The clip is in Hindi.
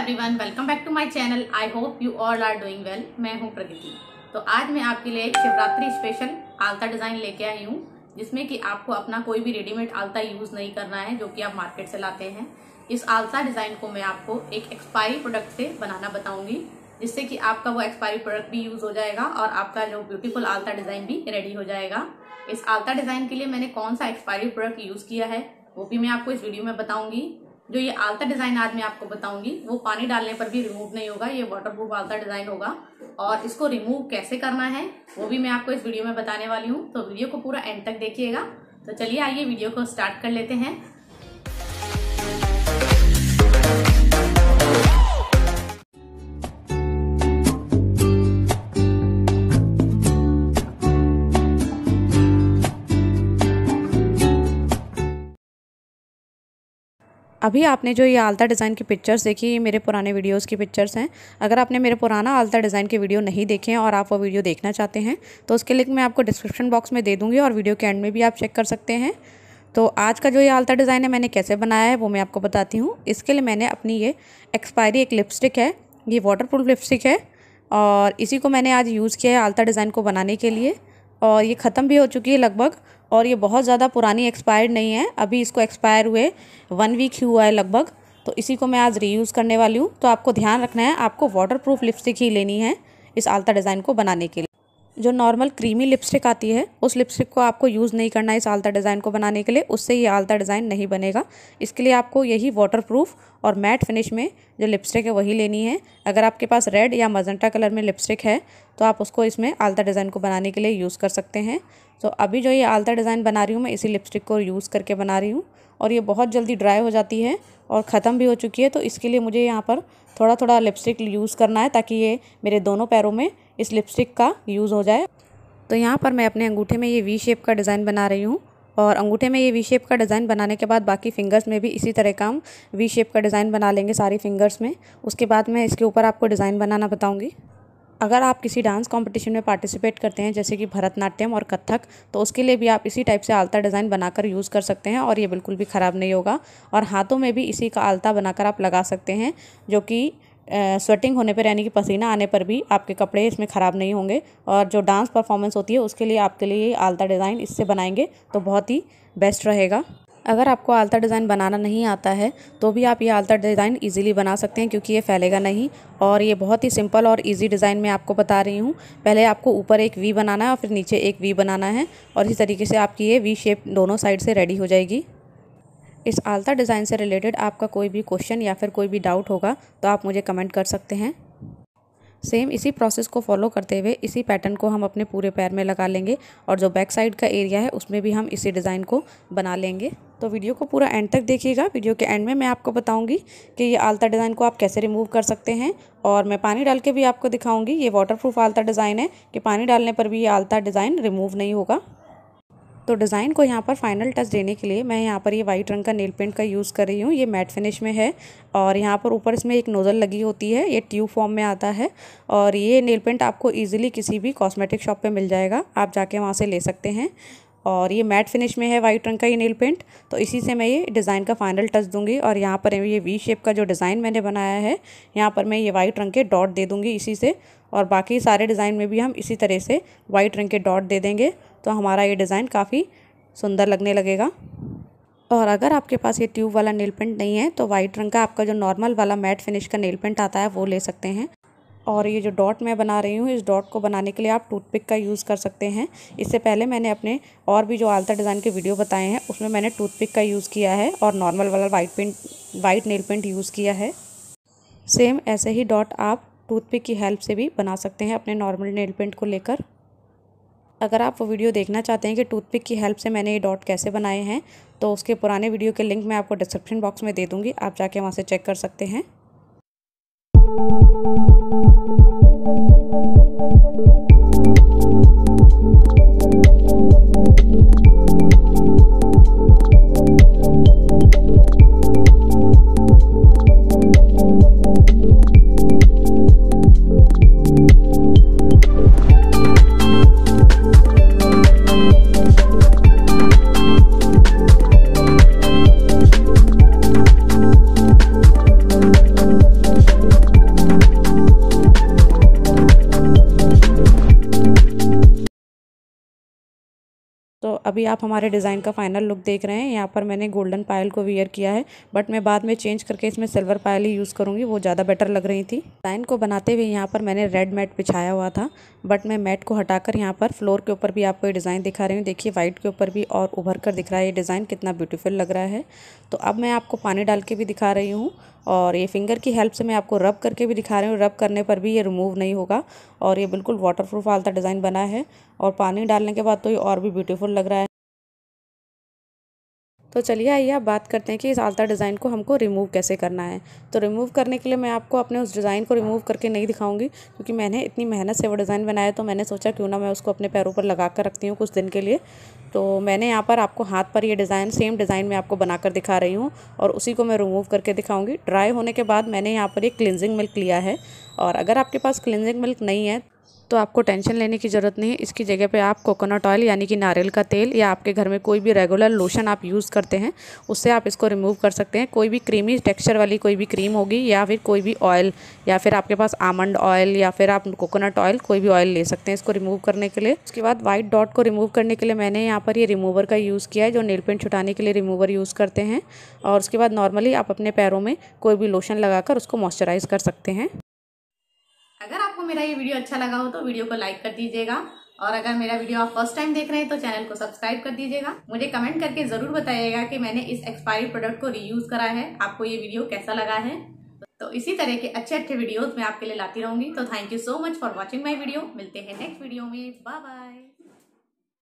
Everyone welcome back to my channel I hope you all are doing well मैं हूं प्रगति तो आज मैं आपके लिए एक शिवरात्रि स्पेशल आलता डिज़ाइन लेके आई हूं जिसमें कि आपको अपना कोई भी रेडीमेड आलता यूज़ नहीं करना है जो कि आप मार्केट से लाते हैं इस आलता डिज़ाइन को मैं आपको एक एक्सपायरी प्रोडक्ट से बनाना बताऊँगी जिससे कि आपका वो एक्सपायरी प्रोडक्ट भी यूज़ हो जाएगा और आपका जो ब्यूटीफुल आलता डिज़ाइन भी रेडी हो जाएगा इस आलता डिज़ाइन के लिए मैंने कौन सा एक्सपायरी प्रोडक्ट यूज़ किया है वो भी मैं आपको इस वीडियो में बताऊँगी जो ये आलता डिज़ाइन आज मैं आपको बताऊंगी वो पानी डालने पर भी रिमूव नहीं होगा ये वाटर प्रूफ आलता डिज़ाइन होगा और इसको रिमूव कैसे करना है वो भी मैं आपको इस वीडियो में बताने वाली हूँ तो वीडियो को पूरा एंड तक देखिएगा तो चलिए आइए वीडियो को स्टार्ट कर लेते हैं अभी आपने जो ये आलता डिज़ाइन की पिक्चर्स देखी ये मेरे पुराने वीडियोस की पिक्चर्स हैं अगर आपने मेरे पुराना आलता डिज़ाइन के वीडियो नहीं देखे हैं और आप वो वीडियो देखना चाहते हैं तो उसके लिंक मैं आपको डिस्क्रिप्शन बॉक्स में दे दूँगी और वीडियो के एंड में भी आप चेक कर सकते हैं तो आज का जो ये आलता डिज़ाइन है मैंने कैसे बनाया है वो मैं आपको बताती हूँ इसके लिए मैंने अपनी ये एक्सपायरी एक लिपस्टिक है ये वाटर लिपस्टिक है और इसी को मैंने आज यूज़ किया है आलता डिज़ाइन को बनाने के लिए और ये ख़त्म भी हो चुकी है लगभग और ये बहुत ज़्यादा पुरानी एक्सपायर्ड नहीं है अभी इसको एक्सपायर हुए वन वीक ही हुआ है लगभग तो इसी को मैं आज रीयूज़ करने वाली हूँ तो आपको ध्यान रखना है आपको वाटर प्रूफ लिपस्टिक ही लेनी है इस आलता डिज़ाइन को बनाने के लिए जो नॉर्मल क्रीमी लिपस्टिक आती है उस लिपस्टिक को आपको यूज़ नहीं करना है इस आलता डिज़ाइन को बनाने के लिए उससे ये आलता डिज़ाइन नहीं बनेगा इसके लिए आपको यही वाटरप्रूफ और मैट फिनिश में जो लिपस्टिक है वही लेनी है अगर आपके पास रेड या मजंटा कलर में लिपस्टिक है तो आप उसको इसमें आलता डिज़ाइन को बनाने के लिए यूज़ कर सकते हैं तो अभी जो ये आलता डिज़ाइन बना रही हूँ मैं इसी लिपस्टिक को यूज़ करके बना रही हूँ और ये बहुत जल्दी ड्राई हो जाती है और ख़त्म भी हो चुकी है तो इसके लिए मुझे यहाँ पर थोड़ा थोड़ा लिपस्टिक यूज़ करना है ताकि ये मेरे दोनों पैरों में इस लिपस्टिक का यूज़ हो जाए तो यहाँ पर मैं अपने अंगूठे में ये वी शेप का डिज़ाइन बना रही हूँ और अंगूठे में ये वी शेप का डिज़ाइन बनाने के बाद बाकी फिंगर्स में भी इसी तरह का हम वी शेप का डिज़ाइन बना लेंगे सारी फिंगर्स में उसके बाद मैं इसके ऊपर आपको डिज़ाइन बनाना बताऊँगी अगर आप किसी डांस कंपटीशन में पार्टिसिपेट करते हैं जैसे कि भरतनाट्यम और कथक तो उसके लिए भी आप इसी टाइप से आलता डिज़ाइन बनाकर यूज़ कर सकते हैं और ये बिल्कुल भी ख़राब नहीं होगा और हाथों में भी इसी का आलता बनाकर आप लगा सकते हैं जो कि स्वेटिंग होने पर यानी कि पसीना आने पर भी आपके कपड़े इसमें ख़राब नहीं होंगे और जो डांस परफॉर्मेंस होती है उसके लिए आपके लिए आलता डिज़ाइन इससे बनाएंगे तो बहुत ही बेस्ट रहेगा अगर आपको आलता डिज़ाइन बनाना नहीं आता है तो भी आप ये आलता डिज़ाइन इजीली बना सकते हैं क्योंकि ये फैलेगा नहीं और ये बहुत ही सिंपल और इजी डिज़ाइन मैं आपको बता रही हूँ पहले आपको ऊपर एक वी बनाना है और फिर नीचे एक वी बनाना है और इसी तरीके से आपकी ये वी शेप दोनों साइड से रेडी हो जाएगी इस आलता डिज़ाइन से रिलेटेड आपका कोई भी क्वेश्चन या फिर कोई भी डाउट होगा तो आप मुझे कमेंट कर सकते हैं सेम इसी प्रोसेस को फॉलो करते हुए इसी पैटर्न को हम अपने पूरे पैर में लगा लेंगे और जो बैक साइड का एरिया है उसमें भी हम इसी डिज़ाइन को बना लेंगे तो वीडियो को पूरा एंड तक देखिएगा वीडियो के एंड में मैं आपको बताऊंगी कि ये आलता डिज़ाइन को आप कैसे रिमूव कर सकते हैं और मैं पानी डाल के भी आपको दिखाऊँगी ये वाटर आलता डिज़ाइन है कि पानी डालने पर भी ये आलता डिज़ाइन रिमूव नहीं होगा तो डिज़ाइन को यहाँ पर फाइनल टच देने के लिए मैं यहाँ पर ये वाइट रंग का नेल पेंट का यूज़ कर रही हूँ ये मैट फिनिश में है और यहाँ पर ऊपर इसमें एक नोज़ल लगी होती है ये ट्यूब फॉर्म में आता है और ये नेल पेंट आपको ईजिली किसी भी कॉस्मेटिक शॉप पर मिल जाएगा आप जाके वहाँ से ले सकते हैं और ये मैट फिनिश में है वाइट रंग का ये नेल पेंट तो इसी से मैं ये डिज़ाइन का फाइनल टच दूंगी और यहाँ पर ये वी शेप का जो डिज़ाइन मैंने बनाया है यहाँ पर मैं ये वाइट रंग के डॉट दे दूंगी इसी से और बाकी सारे डिज़ाइन में भी हम इसी तरह से वाइट रंग के डॉट दे देंगे तो हमारा ये डिज़ाइन काफ़ी सुंदर लगने लगेगा और अगर आपके पास ये ट्यूब वाला नेल पेंट नहीं है तो वाइट रंग का आपका जो नॉर्मल वाला मैट फिनिश का नेल पेंट आता है वो ले सकते हैं और ये जो डॉट मैं बना रही हूँ इस डॉट को बनाने के लिए आप टूथपिक का यूज़ कर सकते हैं इससे पहले मैंने अपने और भी जो आलता डिज़ाइन के वीडियो बताए हैं उसमें मैंने टूथपिक का यूज़ किया है और नॉर्मल वाला white paint white nail paint use किया है सेम ऐसे ही डॉट आप टूथपिक की हेल्प से भी बना सकते हैं अपने नॉर्मल नेल पेंट को लेकर अगर आप वो वीडियो देखना चाहते हैं कि टूथपिक की हेल्प से मैंने ये डॉट कैसे बनाए हैं तो उसके पुराने वीडियो के लिंक मैं आपको डिस्क्रिप्शन बॉक्स में दे दूँगी आप जाके वहाँ से चेक कर सकते हैं Thank you. अभी आप हमारे डिज़ाइन का फाइनल लुक देख रहे हैं यहाँ पर मैंने गोल्डन पायल को वियर किया है बट मैं बाद में चेंज करके इसमें सिल्वर पायल ही यूज़ करूँगी वो ज़्यादा बेटर लग रही थी डिज़ाइन को बनाते हुए यहाँ पर मैंने रेड मैट बिछाया हुआ था बट मैं मैट को हटाकर यहाँ पर फ्लोर के ऊपर भी आपको ये डिज़ाइन दिखा रही हूँ देखिए वाइट के ऊपर भी और उभर कर दिख रहा है ये डिज़ाइन कितना ब्यूटीफुल लग रहा है तो अब मैं आपको पानी डाल के भी दिखा रही हूँ और ये फिंगर की हेल्प से मैं आपको रब करके भी दिखा रही हूँ रब करने पर भी ये रिमूव नहीं होगा और ये बिल्कुल वाटर प्रूफ आलता डिज़ाइन बना है और पानी डालने के बाद तो ये और भी ब्यूटीफुल लग रहा है तो चलिए आइए आप बात करते हैं कि इस आलता डिज़ाइन को हमको रिमूव कैसे करना है तो रिमूव करने के लिए मैं आपको अपने उस डिज़ाइन को रिमूव करके नहीं दिखाऊंगी क्योंकि मैंने इतनी मेहनत से वो डिज़ाइन बनाया तो मैंने सोचा क्यों ना मैं उसको अपने पैरों पर लगा कर रखती हूँ कुछ दिन के लिए तो मैंने यहाँ पर आपको हाथ पर ये डिज़ाइन सेम डिज़ाइन मैं आपको बनाकर दिखा रही हूँ और उसी को मैं रिमूव करके दिखाऊंगी ड्राई होने के बाद मैंने यहाँ पर एक क्लिनजिंग मिल्क लिया है और अगर आपके पास क्लिनजिंग मिल्क नहीं है तो आपको टेंशन लेने की ज़रूरत नहीं है इसकी जगह पे आप कोकोनट ऑयल यानी कि नारियल का तेल या आपके घर में कोई भी रेगुलर लोशन आप यूज़ करते हैं उससे आप इसको रिमूव कर सकते हैं कोई भी क्रीमी टेक्सचर वाली कोई भी क्रीम होगी या फिर कोई भी ऑयल या फिर आपके पास आमंड ऑयल या फिर आप कोकोनट ऑयल कोई भी ऑयल ले सकते हैं इसको रिमूव करने के लिए उसके बाद वाइट डॉट को रिमूव करने के लिए मैंने यहाँ पर ये रिमूवर का यूज़ किया है जो नेल पेंट छुटाने के लिए रिमूवर यूज़ करते हैं और उसके बाद नॉर्मली आप अपने पैरों में कोई भी लोशन लगाकर उसको मॉइस्चराइज़ कर सकते हैं मेरा ये वीडियो अच्छा लगा हो तो वीडियो को लाइक कर दीजिएगा और अगर मेरा वीडियो आप फर्स्ट टाइम देख रहे हैं तो चैनल को सब्सक्राइब कर दीजिएगा मुझे कमेंट करके जरूर बताइएगा कि मैंने इस एक्सपायरी प्रोडक्ट को रीयूज करा है आपको ये वीडियो कैसा लगा है तो इसी तरह के अच्छे अच्छे वीडियोज मैं आपके लिए लाती रहूंगी तो thank you so much for watching my video मिलते हैं नेक्स्ट वीडियो में बाय बाय